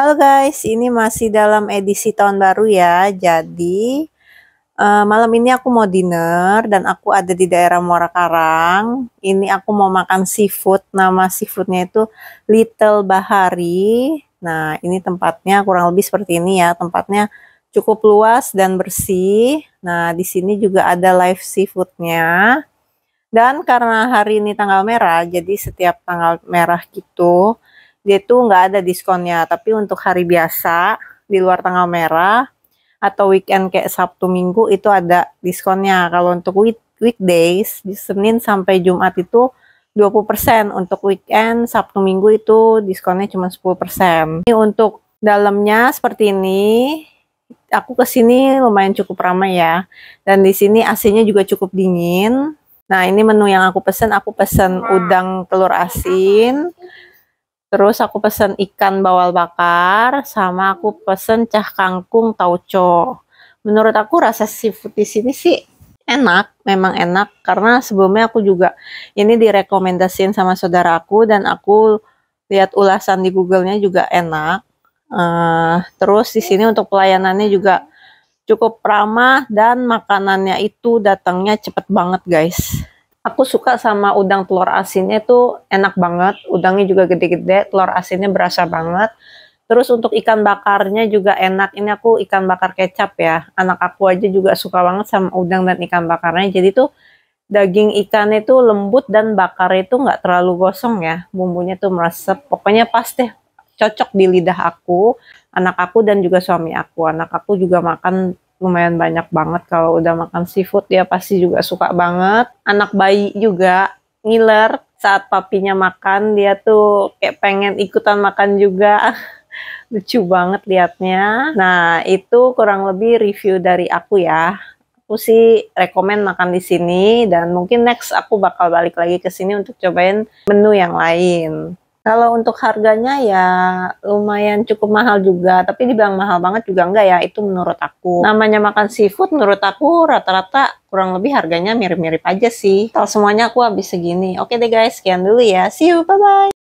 Halo guys, ini masih dalam edisi tahun baru ya. Jadi uh, malam ini aku mau dinner dan aku ada di daerah Muara Karang. Ini aku mau makan seafood. Nama seafoodnya itu Little Bahari. Nah ini tempatnya kurang lebih seperti ini ya. Tempatnya cukup luas dan bersih. Nah di sini juga ada live seafoodnya. Dan karena hari ini tanggal merah, jadi setiap tanggal merah gitu dia tuh nggak ada diskonnya tapi untuk hari biasa di luar tanggal merah atau weekend kayak Sabtu Minggu itu ada diskonnya kalau untuk week weekdays di Senin sampai Jumat itu 20% untuk weekend Sabtu Minggu itu diskonnya cuma 10% ini untuk dalamnya seperti ini aku kesini lumayan cukup ramai ya dan di sini AC-nya juga cukup dingin nah ini menu yang aku pesen aku pesen udang telur asin Terus aku pesen ikan bawal bakar, sama aku pesen cah kangkung tauco. Menurut aku rasa seafood di sini sih enak, memang enak karena sebelumnya aku juga ini direkomendasin sama saudara aku dan aku lihat ulasan di Google-nya juga enak. Uh, terus di sini untuk pelayanannya juga cukup ramah dan makanannya itu datangnya cepet banget guys aku suka sama udang telur asinnya tuh enak banget, udangnya juga gede-gede, telur asinnya berasa banget. Terus untuk ikan bakarnya juga enak, ini aku ikan bakar kecap ya, anak aku aja juga suka banget sama udang dan ikan bakarnya, jadi tuh daging ikannya itu lembut dan bakar itu nggak terlalu gosong ya, bumbunya tuh meresap. pokoknya pas deh cocok di lidah aku, anak aku dan juga suami aku, anak aku juga makan lumayan banyak banget kalau udah makan seafood dia pasti juga suka banget. Anak bayi juga ngiler saat papinya makan dia tuh kayak pengen ikutan makan juga. Lucu banget liatnya. Nah, itu kurang lebih review dari aku ya aku sih rekomen makan di sini dan mungkin next aku bakal balik lagi ke sini untuk cobain menu yang lain. Kalau untuk harganya ya lumayan cukup mahal juga, tapi dibilang mahal banget juga enggak ya, itu menurut aku. Namanya makan seafood menurut aku rata-rata kurang lebih harganya mirip-mirip aja sih. Kalau semuanya aku habis segini. Oke deh guys, sekian dulu ya. See you, bye-bye.